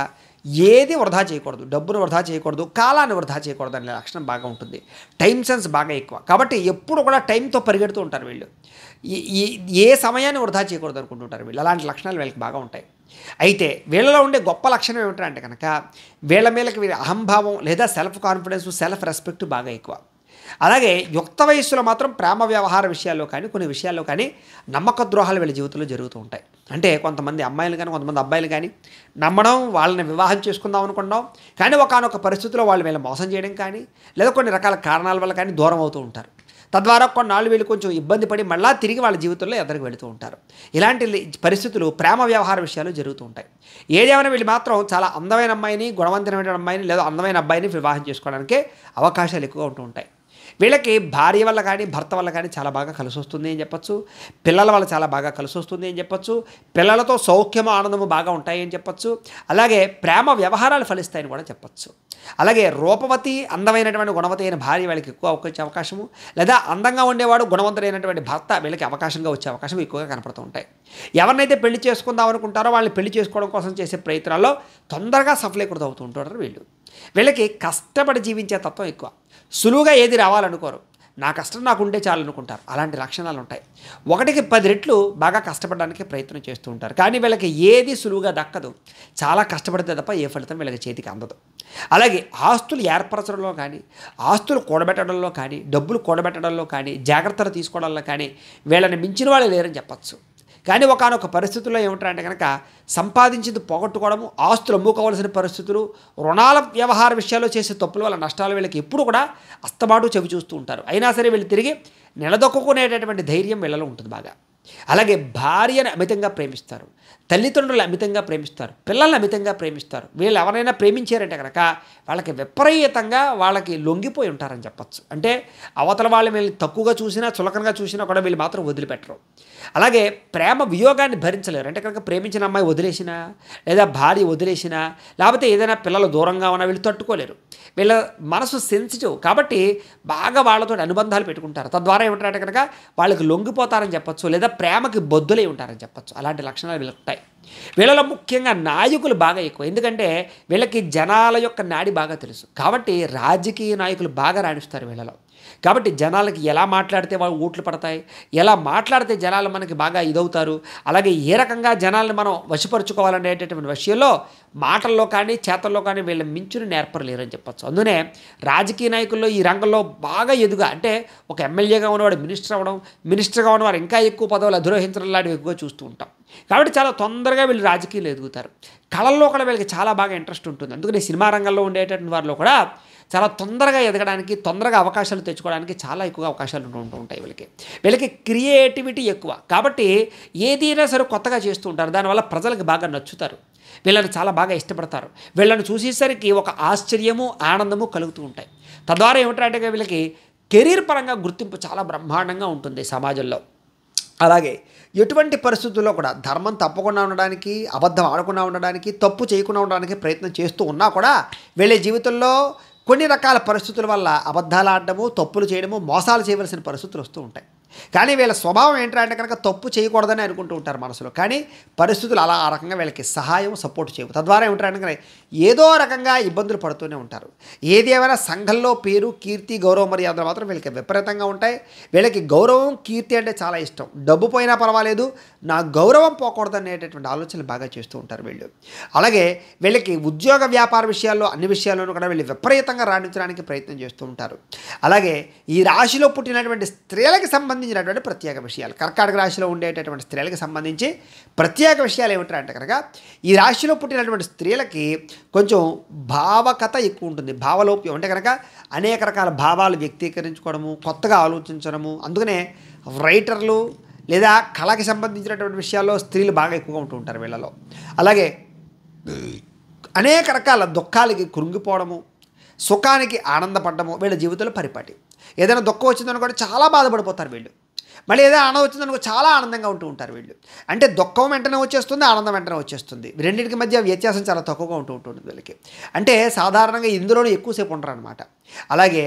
ఏది వృధా చేయకూడదు డబ్బును వృధా చేయకూడదు కాలాన్ని వృధా చేయకూడదు అనే లక్షణం బాగా ఉంటుంది టైం సెన్స్ బాగా ఎక్కువ కాబట్టి ఎప్పుడు కూడా టైంతో పరిగెడుతూ ఉంటారు వీళ్ళు ఏ సమయాన్ని వృధా చేయకూడదు అనుకుంటుంటారు వీళ్ళు అలాంటి లక్షణాలు వీళ్ళకి బాగా ఉంటాయి అయితే వీళ్ళలో ఉండే గొప్ప లక్షణం ఏమిటంటే కనుక వీళ్ళ మీదకి వీళ్ళ అహంభావం లేదా సెల్ఫ్ కాన్ఫిడెన్స్ సెల్ఫ్ రెస్పెక్ట్ బాగా ఎక్కువ అలాగే యుక్త వయస్సులో మాత్రం ప్రేమ వ్యవహార విషయాల్లో కానీ కొన్ని విషయాల్లో కానీ నమ్మక ద్రోహాలు వీళ్ళ జీవితంలో జరుగుతూ ఉంటాయి అంటే కొంతమంది అమ్మాయిలు కానీ కొంతమంది అబ్బాయిలు కానీ నమ్మడం వాళ్ళని వివాహం చేసుకుందాం అనుకుంటాం కానీ ఒకనొక పరిస్థితిలో వాళ్ళు వీళ్ళని మోసం చేయడం కానీ లేదా కొన్ని రకాల కారణాల వల్ల కానీ దూరం అవుతూ ఉంటారు తద్వారా కొన్నాళ్ళు వీళ్ళు కొంచెం ఇబ్బంది పడి మళ్ళీ తిరిగి వాళ్ళ జీవితంలో ఎదురుకు వెళుతూ ఉంటారు ఇలాంటి పరిస్థితులు ప్రేమ వ్యవహార విషయాలు జరుగుతూ ఉంటాయి ఏదేమైనా వీళ్ళు మాత్రం చాలా అందమైన అమ్మాయిని గుణవంతమైన అమ్మాయిని లేదా అందమైన అబ్బాయిని వివాహం చేసుకోవడానికి అవకాశాలు ఎక్కువగా ఉంటూ ఉంటాయి వీళ్ళకి భార్య వల్ల కానీ భర్త వల్ల కానీ చాలా బాగా కలిసి వస్తుంది అని చెప్పచ్చు పిల్లల వల్ల చాలా బాగా కలిసి వస్తుంది అని చెప్పచ్చు పిల్లలతో సౌఖ్యము ఆనందము బాగా ఉంటాయని చెప్పచ్చు అలాగే ప్రేమ వ్యవహారాలు ఫలిస్తాయని కూడా చెప్పచ్చు అలాగే రూపవతి అందమైనటువంటి గుణవతి అయిన భార్య వీళ్ళకి ఎక్కువ వచ్చే అవకాశము లేదా అందంగా ఉండేవాడు గుణవంతుడైనటువంటి భర్త వీళ్ళకి అవకాశంగా వచ్చే అవకాశం ఎక్కువగా కనపడుతూ ఉంటాయి ఎవరినైతే పెళ్లి చేసుకుందాం అనుకుంటారో వాళ్ళని పెళ్లి చేసుకోవడం కోసం చేసే ప్రయత్నాల్లో తొందరగా సఫలీకృతం అవుతూ ఉంటారు వీళ్ళు వీళ్ళకి కష్టపడి జీవించే తత్వం ఎక్కువ సులువుగా ఏది రావాలనుకోరు నా కష్టం నాకుంటే చాలనుకుంటారు అలాంటి లక్షణాలు ఉంటాయి ఒకటికి పది రెట్లు బాగా కష్టపడడానికి ప్రయత్నం చేస్తూ ఉంటారు కానీ వీళ్ళకి ఏది సులువుగా దక్కదు చాలా కష్టపడితే తప్ప ఏ ఫలితం వీళ్ళకి చేతికి అందదు అలాగే ఆస్తులు ఏర్పరచడంలో కానీ ఆస్తులు కూడబెట్టడంలో కానీ డబ్బులు కూడబెట్టడంలో కానీ జాగ్రత్తలు తీసుకోవడంలో కానీ వీళ్ళని మించిన వాళ్ళు లేరని చెప్పచ్చు కానీ ఒకనొక పరిస్థితుల్లో ఏమిటంటే కనుక సంపాదించింది పోగొట్టుకోవడము ఆస్తులు అమ్ముకోవాల్సిన పరిస్థితులు రుణాల వ్యవహార విషయాల్లో చేసే తప్పుల వల్ల నష్టాలు వీళ్ళకి ఎప్పుడు కూడా అస్తమాటు చెవి చూస్తూ ఉంటారు అయినా సరే వీళ్ళు తిరిగి నిలదొక్కునేటటువంటి ధైర్యం వీళ్ళలో ఉంటుంది బాగా అలాగే భార్యను అమితంగా ప్రేమిస్తారు తల్లిదండ్రులు అమితంగా ప్రేమిస్తారు పిల్లల్ని అమితంగా ప్రేమిస్తారు వీళ్ళు ఎవరైనా ప్రేమించారంటే కనుక వాళ్ళకి విపరీతంగా వాళ్ళకి లొంగిపోయి ఉంటారని చెప్పచ్చు అంటే అవతల వాళ్ళు వీళ్ళని తక్కువగా చూసినా చులకనగా చూసినా కూడా వీళ్ళు మాత్రం వదిలిపెట్టరు అలాగే ప్రేమ వియోగాన్ని భరించలేరు అంటే కనుక ప్రేమించిన అమ్మాయి వదిలేసినా లేదా భార్య వదిలేసినా లేకపోతే ఏదైనా పిల్లలు దూరంగా ఉన్నా వీళ్ళు తట్టుకోలేరు వీళ్ళ మనసు సెన్సిటివ్ కాబట్టి బాగా వాళ్ళతో అనుబంధాలు పెట్టుకుంటారు తద్వారా ఏమంటారంటే కనుక వాళ్ళకి లొంగిపోతారని చెప్పచ్చు లేదా ప్రేమకి బొద్దులై ఉంటారని చెప్పచ్చు అలాంటి లక్షణాలు వీళ్ళకి ఉంటాయి వీళ్ళలో ముఖ్యంగా నాయకులు బాగా ఎక్కువ ఎందుకంటే వీళ్ళకి జనాల యొక్క నాడి బాగా తెలుసు కాబట్టి రాజకీయ నాయకులు బాగా రాణిస్తారు వీళ్ళలో కాబట్టి జనాలకి ఎలా మాట్లాడితే వాళ్ళు ఓట్లు పడతాయి ఎలా మాట్లాడితే జనాలు మనకి బాగా ఇదవుతారు అలాగే ఏ రకంగా జనాలను మనం వశపరుచుకోవాలనేటటువంటి విషయంలో మాటల్లో కానీ చేతల్లో కానీ వీళ్ళ మించుని అని చెప్పచ్చు అందునే రాజకీయ నాయకుల్లో ఈ రంగంలో బాగా ఎదుగా అంటే ఒక ఎమ్మెల్యేగా ఉన్నవాడు మినిస్టర్ అవ్వడం మినిస్టర్గా ఉన్నవారు ఇంకా ఎక్కువ పదవులు అధిరోహించడం లాంటివి ఎక్కువ చూస్తూ ఉంటాం కాబట్టి చాలా తొందరగా వీళ్ళు రాజకీయాలు ఎదుగుతారు కళల్లో కూడా వీళ్ళకి చాలా బాగా ఇంట్రెస్ట్ ఉంటుంది అందుకని సినిమా రంగంలో ఉండేటటువంటి వారిలో కూడా చాలా తొందరగా ఎదగడానికి తొందరగా అవకాశాలు తెచ్చుకోవడానికి చాలా ఎక్కువ అవకాశాలు ఉంటూ ఉంటాయి వీళ్ళకి వీళ్ళకి క్రియేటివిటీ ఎక్కువ కాబట్టి ఏదైనా సరే కొత్తగా చేస్తూ ఉంటారు దానివల్ల ప్రజలకు బాగా నచ్చుతారు వీళ్ళని చాలా బాగా ఇష్టపడతారు వీళ్ళని చూసేసరికి ఒక ఆశ్చర్యము ఆనందము కలుగుతూ ఉంటాయి తద్వారా ఏమిటంటే వీళ్ళకి కెరీర్ పరంగా గుర్తింపు చాలా బ్రహ్మాండంగా ఉంటుంది సమాజంలో అలాగే ఎటువంటి పరిస్థితుల్లో కూడా ధర్మం తప్పకుండా ఉండడానికి అబద్ధం ఆడకుండా ఉండడానికి తప్పు చేయకుండా ఉండడానికి ప్రయత్నం చేస్తూ ఉన్నా కూడా వీళ్ళ జీవితంలో కొన్ని రకాల పరిస్థితుల వల్ల అబద్ధాలు ఆడడము తప్పులు చేయడము మోసాలు చేయవలసిన పరిస్థితులు వస్తూ ఉంటాయి కానీ వీళ్ళ స్వభావం ఏంటంటే కనుక తప్పు చేయకూడదని అనుకుంటూ ఉంటారు మనసులో కానీ పరిస్థితులు అలా ఆ రకంగా వీళ్ళకి సహాయం సపోర్ట్ చేయవు తద్వారా ఏమిటంటే కనుక ఏదో రకంగా ఇబ్బందులు పడుతూనే ఉంటారు ఏది ఏమైనా సంఘంలో పేరు కీర్తి గౌరవ మర్యాదలు మాత్రం వీళ్ళకి విపరీతంగా ఉంటాయి వీళ్ళకి గౌరవం కీర్తి అంటే చాలా ఇష్టం డబ్బు పోయినా పర్వాలేదు నా గౌరవం పోకూడదు అనేటటువంటి ఆలోచనలు బాగా చేస్తూ ఉంటారు వీళ్ళు అలాగే వీళ్ళకి ఉద్యోగ వ్యాపార విషయాల్లో అన్ని విషయాల్లోనూ కూడా వీళ్ళు విపరీతంగా రాణించడానికి ప్రయత్నం చేస్తూ ఉంటారు అలాగే ఈ రాశిలో పుట్టినటువంటి స్త్రీలకు సంబంధించి సంబంధించినటువంటి ప్రత్యేక విషయాలు కర్కాటక రాశిలో ఉండేటటువంటి స్త్రీలకు సంబంధించి ప్రత్యేక విషయాలు ఏమిటంటే కనుక ఈ రాశిలో పుట్టినటువంటి స్త్రీలకి కొంచెం భావకథ ఎక్కువ ఉంటుంది భావలోప్యం అంటే కనుక అనేక రకాల భావాలు వ్యక్తీకరించుకోవడము కొత్తగా ఆలోచించడము అందుకనే రైటర్లు లేదా కళకి సంబంధించినటువంటి విషయాల్లో స్త్రీలు బాగా ఎక్కువగా ఉంటూ ఉంటారు వీళ్ళలో అలాగే అనేక రకాల దుఃఖాలకి కృంగిపోవడము సుఖానికి ఆనందపడ్డము వీళ్ళ జీవితంలో పరిపాటి ఏదైనా దుఃఖం వచ్చిందని కూడా చాలా బాధపడిపోతారు వీళ్ళు మళ్ళీ ఏదైనా ఆనందం వచ్చిందనుకో చాలా ఆనందంగా ఉంటూ ఉంటారు వీళ్ళు అంటే దుఃఖం వెంటనే వచ్చేస్తుంది ఆనందం వెంటనే వచ్చేస్తుంది రెండింటికి మధ్య వ్యత్యాసం చాలా తక్కువగా ఉంటూ ఉంటుంది వీళ్ళకి అంటే సాధారణంగా ఇందులోనే ఎక్కువసేపు ఉంటారు అనమాట అలాగే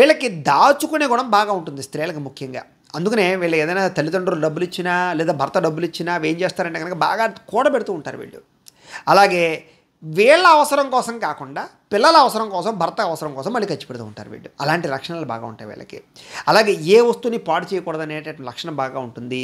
వీళ్ళకి దాచుకునే గుణం బాగా ఉంటుంది స్త్రీలకు ముఖ్యంగా అందుకనే వీళ్ళు ఏదైనా తల్లిదండ్రులు డబ్బులు ఇచ్చినా లేదా భర్త డబ్బులు ఇచ్చినా ఏం చేస్తారంటే కనుక బాగా కూడబెడుతూ ఉంటారు వీళ్ళు అలాగే వీళ్ళ అవసరం కోసం కాకుండా పిల్లల అవసరం కోసం భర్త అవసరం కోసం మళ్ళీ ఖర్చు పెడుతూ ఉంటారు వీళ్ళు అలాంటి లక్షణాలు బాగా ఉంటాయి వీళ్ళకి అలాగే ఏ వస్తువుని పాడు చేయకూడదు అనేటటువంటి లక్షణం బాగా ఉంటుంది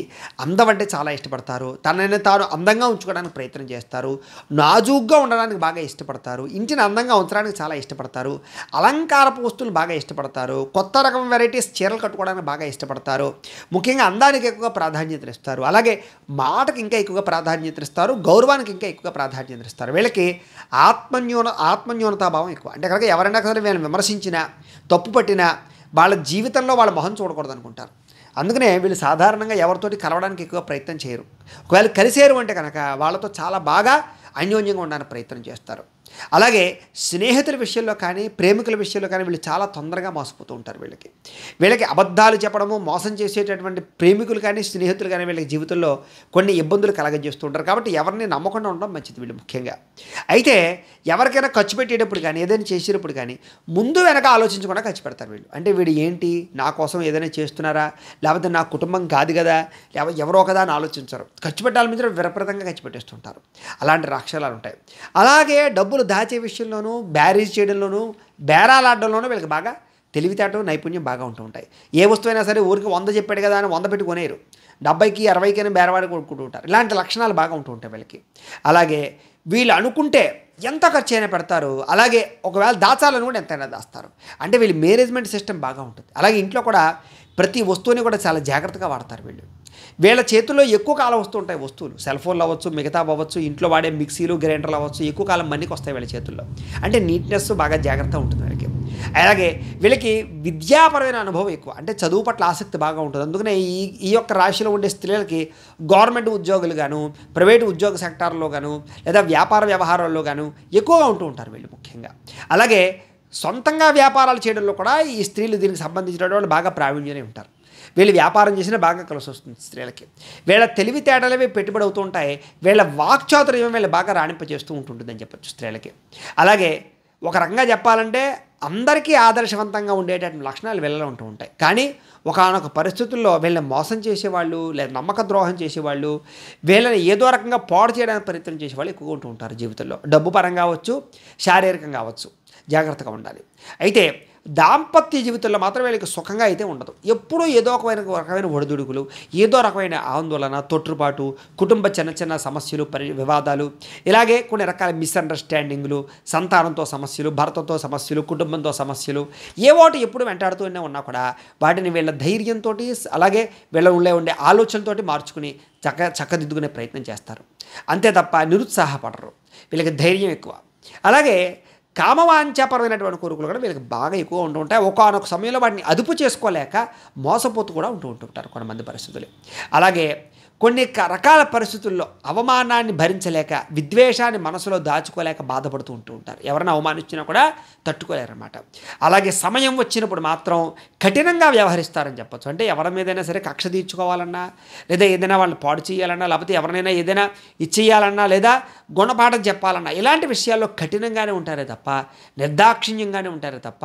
అందం అంటే చాలా ఇష్టపడతారు తనని తాను అందంగా ఉంచుకోవడానికి ప్రయత్నం చేస్తారు నాజూగ్గా ఉండడానికి బాగా ఇష్టపడతారు ఇంటిని అందంగా ఉంచడానికి చాలా ఇష్టపడతారు అలంకారపు వస్తువులు బాగా ఇష్టపడతారు కొత్త రకం వెరైటీస్ చీరలు కట్టుకోవడానికి బాగా ఇష్టపడతారు ముఖ్యంగా అందానికి ఎక్కువగా ప్రాధాన్యతనిస్తారు అలాగే మాటకి ఇంకా ఎక్కువగా ప్రాధాన్యతనిస్తారు గౌరవానికి ఇంకా ఎక్కువగా ప్రాధాన్యతనిస్తారు వీళ్ళకి ఆత్మన్యూన ఆత్మన్యూనత ప్రభావం ఎక్కువ అంటే కనుక ఎవరైనా కదా వీళ్ళని విమర్శించినా తప్పు పట్టినా వాళ్ళ జీవితంలో వాళ్ళ మొహం చూడకూడదు అనుకుంటారు అందుకనే వీళ్ళు సాధారణంగా ఎవరితోటి కలవడానికి ఎక్కువ ప్రయత్నం చేయరు ఒకవేళ కలిసేరు అంటే కనుక వాళ్ళతో చాలా బాగా అన్యోన్యంగా ఉండడానికి ప్రయత్నం చేస్తారు అలాగే స్నేహితుల విషయంలో కానీ ప్రేమికుల విషయంలో కానీ వీళ్ళు చాలా తొందరగా మోసపోతూ ఉంటారు వీళ్ళకి వీళ్ళకి అబద్ధాలు చెప్పడము మోసం చేసేటటువంటి ప్రేమికులు కానీ స్నేహితులు కానీ వీళ్ళకి జీవితంలో కొన్ని ఇబ్బందులు కలగజేస్తూ ఉంటారు కాబట్టి ఎవరిని నమ్మకుండా ఉండడం మంచిది వీళ్ళు ముఖ్యంగా అయితే ఎవరికైనా ఖర్చు పెట్టేటప్పుడు కానీ ఏదైనా చేసేటప్పుడు కానీ ముందు వెనక ఆలోచించకుండా ఖర్చు పెడతారు వీళ్ళు అంటే వీడు ఏంటి నా కోసం ఏదైనా చేస్తున్నారా లేకపోతే నా కుటుంబం కాదు కదా లేకపోతే ఎవరో కదా అని ఆలోచించరు ఖర్చు పెట్టాలి మీద విపరీతంగా ఖర్చు పెట్టేస్తుంటారు అలాంటి రాక్షలాలు ఉంటాయి అలాగే డబ్బులు దాచే విషయంలోనూ బ్యారేజ్ చేయడంలోనూ బేరాలాడడంలోనూ వీళ్ళకి బాగా తెలివితేటలు నైపుణ్యం బాగా ఉంటూ ఉంటాయి ఏ వస్తువైనా సరే ఊరికి వంద చెప్పాడు కదా అని వంద పెట్టి కొనేరు డెబ్బైకి అరవైకి అని బేరవాడి కొడుకుంటూ ఉంటారు ఇలాంటి లక్షణాలు బాగా ఉంటూ ఉంటాయి వీళ్ళకి అలాగే వీళ్ళు అనుకుంటే ఎంత ఖర్చు అయినా పెడతారు అలాగే ఒకవేళ దాచాలని కూడా ఎంతైనా దాస్తారు అంటే వీళ్ళు మేనేజ్మెంట్ సిస్టమ్ బాగా ఉంటుంది అలాగే ఇంట్లో కూడా ప్రతి వస్తువుని కూడా చాలా జాగ్రత్తగా వాడతారు వీళ్ళు వీళ్ళ చేతుల్లో ఎక్కువ కాలం వస్తుంటాయి వస్తువులు సెల్ ఫోన్లు అవ్వచ్చు మిగతా అవ్వచ్చు ఇంట్లో వాడే మిక్సీలు గ్రైండర్లు అవ్వచ్చు ఎక్కువ కాలం మన్నికి వస్తాయి వీళ్ళ చేతుల్లో అంటే నీట్నెస్ బాగా జాగ్రత్త ఉంటుంది వీళ్ళకి అలాగే వీళ్ళకి విద్యాపరమైన అనుభవం ఎక్కువ అంటే చదువు పట్ల ఆసక్తి బాగా ఉంటుంది అందుకనే ఈ ఈ యొక్క రాశిలో ఉండే స్త్రీలకి గవర్నమెంట్ ఉద్యోగులు గాను ప్రైవేటు ఉద్యోగ సెక్టార్లో గాను లేదా వ్యాపార వ్యవహారాల్లో గాను ఎక్కువగా ఉంటూ ఉంటారు వీళ్ళు ముఖ్యంగా అలాగే సొంతంగా వ్యాపారాలు చేయడంలో కూడా ఈ స్త్రీలు దీనికి సంబంధించిన వాళ్ళు బాగా ప్రావీణ్యమే ఉంటారు వీళ్ళు వ్యాపారం చేసినా బాగా కలిసి వస్తుంది స్త్రీలకి వీళ్ళ తెలివితేటలవి పెట్టుబడి అవుతూ ఉంటాయి వీళ్ళ వాక్చాతుర్యం వీళ్ళు బాగా రాణింపజేస్తూ ఉంటుంటుందని చెప్పచ్చు స్త్రీలకి అలాగే ఒక రకంగా చెప్పాలంటే అందరికీ ఆదర్శవంతంగా ఉండేటటువంటి లక్షణాలు వీళ్ళలో ఉంటూ ఉంటాయి కానీ ఒకనొక పరిస్థితుల్లో వీళ్ళని మోసం చేసేవాళ్ళు లేదా నమ్మక ద్రోహం చేసేవాళ్ళు వీళ్ళని ఏదో రకంగా పాడు చేయడానికి ప్రయత్నం చేసేవాళ్ళు ఎక్కువగా ఉంటూ ఉంటారు జీవితంలో డబ్బు పరంగా కావచ్చు శారీరకంగా అవచ్చు జాగ్రత్తగా ఉండాలి అయితే దాంపత్య జీవితంలో మాత్రం వీళ్ళకి సుఖంగా అయితే ఉండదు ఎప్పుడూ ఏదో ఒకమైన రకమైన ఒడిదుడుకులు ఏదో రకమైన ఆందోళన తొట్టుబాటు కుటుంబ చిన్న చిన్న సమస్యలు పరి వివాదాలు ఇలాగే కొన్ని రకాల మిస్అండర్స్టాండింగ్లు సంతానంతో సమస్యలు భర్తతో సమస్యలు కుటుంబంతో సమస్యలు ఏవోటి ఎప్పుడు వెంటాడుతూనే ఉన్నా కూడా వాటిని వీళ్ళ ధైర్యంతో అలాగే వీళ్ళ ఉండే ఉండే ఆలోచనలతోటి మార్చుకుని చక్క చక్కదిద్దుకునే ప్రయత్నం చేస్తారు అంతే తప్ప నిరుత్సాహపడరు వీళ్ళకి ధైర్యం ఎక్కువ అలాగే కామవాంఛాపరమైనటువంటి కోరికలు కూడా వీళ్ళకి బాగా ఎక్కువ ఉంటూ ఉంటాయి ఒకనొక సమయంలో వాటిని అదుపు చేసుకోలేక మోసపోతూ కూడా ఉంటూ ఉంటుంటారు కొంతమంది పరిస్థితులు అలాగే కొన్ని రకాల పరిస్థితుల్లో అవమానాన్ని భరించలేక విద్వేషాన్ని మనసులో దాచుకోలేక బాధపడుతూ ఉంటూ ఉంటారు ఎవరైనా అవమానించినా కూడా తట్టుకోలేరన్నమాట అలాగే సమయం వచ్చినప్పుడు మాత్రం కఠినంగా వ్యవహరిస్తారని చెప్పచ్చు అంటే ఎవరి మీదైనా సరే కక్ష తీర్చుకోవాలన్నా లేదా ఏదైనా వాళ్ళని పాడు చేయాలన్నా లేకపోతే ఎవరినైనా ఏదైనా ఇచ్చేయాలన్నా లేదా గుణపాఠం చెప్పాలన్నా ఇలాంటి విషయాల్లో కఠినంగానే ఉంటారే తప్ప నిర్దాక్షిణ్యంగానే ఉంటారే తప్ప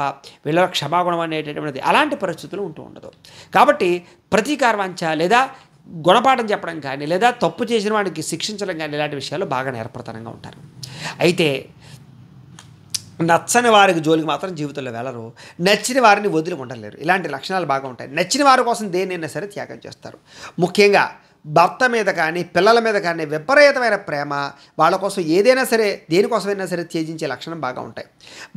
వీళ్ళ క్షమాగుణం అనేటటువంటిది అలాంటి పరిస్థితులు ఉంటూ ఉండదు కాబట్టి ప్రతీకారవాంఛ లేదా గుణపాఠం చెప్పడం కానీ లేదా తప్పు చేసిన వాడికి శిక్షించడం కానీ ఇలాంటి విషయాలు బాగా నేర్పడతనంగా ఉంటారు అయితే నచ్చని వారికి జోలికి మాత్రం జీవితంలో వెళ్ళరు నచ్చిన వారిని వదిలి ఉండలేరు ఇలాంటి లక్షణాలు బాగా ఉంటాయి నచ్చిన వారి కోసం దేనినైనా సరే త్యాగం చేస్తారు ముఖ్యంగా భర్త మీద కానీ పిల్లల మీద కానీ విపరీతమైన ప్రేమ వాళ్ళ కోసం ఏదైనా సరే దేనికోసమైనా సరే త్యజించే లక్షణం బాగా ఉంటాయి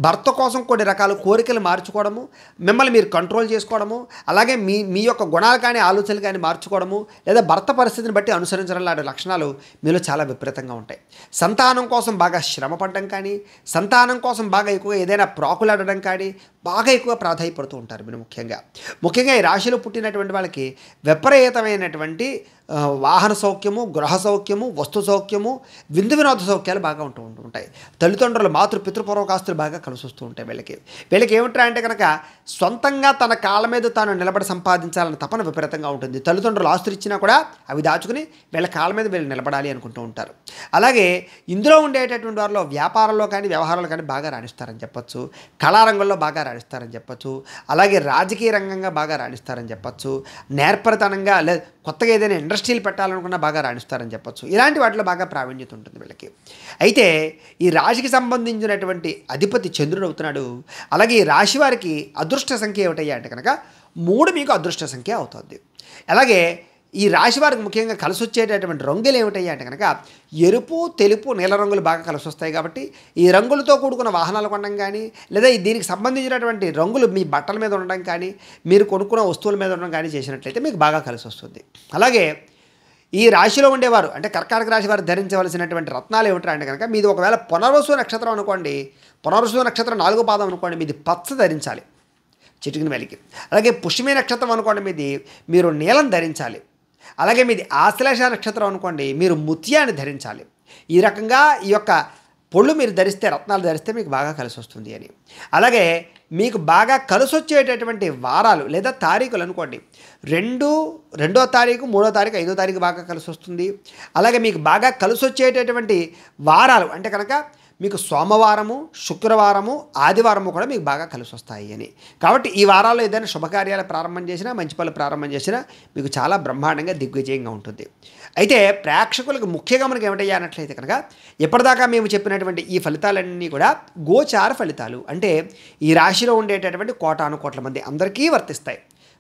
భర్త కోసం కొన్ని రకాల కోరికలు మార్చుకోవడము మిమ్మల్ని మీరు కంట్రోల్ చేసుకోవడము అలాగే మీ మీ యొక్క గుణాలు కానీ ఆలోచనలు కానీ మార్చుకోవడము లేదా భర్త పరిస్థితిని బట్టి అనుసరించడం లాంటి లక్షణాలు మీలో చాలా విపరీతంగా ఉంటాయి సంతానం కోసం బాగా శ్రమ కానీ సంతానం కోసం బాగా ఎక్కువగా ఏదైనా ప్రాకులాడడం కానీ బాగా ఎక్కువ ప్రాధాయపడుతూ ఉంటారు మీరు ముఖ్యంగా ముఖ్యంగా ఈ రాశిలో పుట్టినటువంటి వాళ్ళకి విపరీతమైనటువంటి వాహన సౌఖ్యము గృహ సౌఖ్యము వస్తు సౌఖ్యము విందు వినోద సౌఖ్యాలు బాగా ఉంటూ ఉంటాయి తల్లిదండ్రులు మాతృ పితృపూర్వకాస్తులు బాగా కలిసి వస్తూ ఉంటాయి వీళ్ళకి వీళ్ళకి ఏమిటా అంటే కనుక సొంతంగా తన కాళ్ళ మీద తాను నిలబడి సంపాదించాలని తపన విపరీతంగా ఉంటుంది తల్లిదండ్రులు ఆస్తులు ఇచ్చినా కూడా అవి దాచుకుని వీళ్ళ కాళ్ళ మీద వీళ్ళు నిలబడాలి అనుకుంటూ ఉంటారు అలాగే ఇందులో ఉండేటటువంటి వారిలో వ్యాపారంలో కానీ వ్యవహారాలు కానీ బాగా రాణిస్తారని చెప్పొచ్చు కళారంగంలో బాగా రాణిస్తారని చెప్పచ్చు అలాగే రాజకీయ రంగంగా బాగా రాణిస్తారని చెప్పచ్చు నేర్పరతనంగా లేదా కొత్తగా ఏదైనా ఇండస్ట్రీలు పెట్టాలనుకున్నా బాగా రాణిస్తారని చెప్పచ్చు ఇలాంటి వాటిలో బాగా ప్రావీణ్యత ఉంటుంది వీళ్ళకి అయితే ఈ రాశికి సంబంధించినటువంటి అధిపతి చంద్రుడు అవుతున్నాడు అలాగే ఈ రాశి వారికి అదృష్ట సంఖ్య ఏమిటయ్యా అంటే కనుక మూడు మీకు అదృష్ట సంఖ్య అవుతుంది అలాగే ఈ రాశి వారికి ముఖ్యంగా కలిసి వచ్చేటటువంటి రంగులు ఏమిటయ్యా అంటే కనుక ఎరుపు తెలుపు నీల రంగులు బాగా కలిసి వస్తాయి కాబట్టి ఈ రంగులతో కూడుకున్న వాహనాలు కొనడం కానీ లేదా దీనికి సంబంధించినటువంటి రంగులు మీ బట్టల మీద ఉండడం కానీ మీరు కొనుక్కున్న వస్తువుల మీద ఉండడం కానీ చేసినట్లయితే మీకు బాగా కలిసి వస్తుంది అలాగే ఈ రాశిలో ఉండేవారు అంటే కర్కాటక రాశి వారు ధరించవలసినటువంటి రత్నాలు ఏమిటా అంటే కనుక మీది ఒకవేళ పునర్వసు నక్షత్రం అనుకోండి పునర్వసు నక్షత్రం నాలుగో పాదం అనుకోండి మీది పచ్చ ధరించాలి చిటికిన వెలికి అలాగే పుష్యమే నక్షత్రం అనుకోండి మీది మీరు నీలం ధరించాలి అలాగే మీది ఆశ్లేష నక్షత్రం అనుకోండి మీరు ముత్యాన్ని ధరించాలి ఈ రకంగా ఈ యొక్క పొళ్ళు మీరు ధరిస్తే రత్నాలు ధరిస్తే మీకు బాగా కలిసి వస్తుంది అని అలాగే మీకు బాగా కలిసి వచ్చేటటువంటి వారాలు లేదా తారీఖులు అనుకోండి రెండు రెండో తారీఖు మూడో తారీఖు ఐదో తారీఖు బాగా కలిసి వస్తుంది అలాగే మీకు బాగా కలిసి వచ్చేటటువంటి వారాలు అంటే కనుక మీకు సోమవారము శుక్రవారము ఆదివారము కూడా మీకు బాగా కలిసి వస్తాయి అని కాబట్టి ఈ వారాల్లో ఏదైనా శుభకార్యాలు ప్రారంభం చేసినా మంచి పనులు ప్రారంభం చేసినా మీకు చాలా బ్రహ్మాండంగా దిగ్విజయంగా ఉంటుంది అయితే ప్రేక్షకులకు ముఖ్యంగా మనకి ఏమిటయ్యానట్లయితే కనుక ఎప్పటిదాకా మేము చెప్పినటువంటి ఈ ఫలితాలన్నీ కూడా గోచార ఫలితాలు అంటే ఈ రాశిలో ఉండేటటువంటి కోటాను కోట్ల మంది అందరికీ వర్తిస్తాయి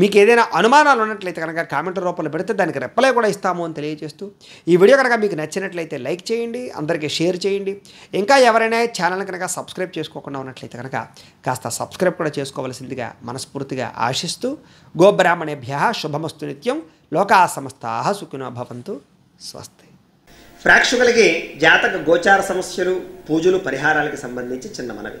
మీకు ఏదైనా అనుమానాలు ఉన్నట్లయితే కనుక కామెంట్ రూపంలో పెడితే దానికి రెప్పలే కూడా ఇస్తాము అని తెలియజేస్తూ ఈ వీడియో కనుక మీకు నచ్చినట్లయితే లైక్ చేయండి అందరికీ షేర్ చేయండి ఇంకా ఎవరైనా ఛానల్ కనుక సబ్స్క్రైబ్ చేసుకోకుండా ఉన్నట్లయితే కనుక కాస్త సబ్స్క్రైబ్ కూడా చేసుకోవాల్సిందిగా మనస్ఫూర్తిగా ఆశిస్తూ గోబ్రాహ్మణేభ్య శుభమస్తు నిత్యం లోకా సమస్తా సుఖినో భవంతు స్వస్తి ప్రేక్షకులకి జాతక గోచార సమస్యలు పూజలు పరిహారాలకు సంబంధించి చిన్న మనవి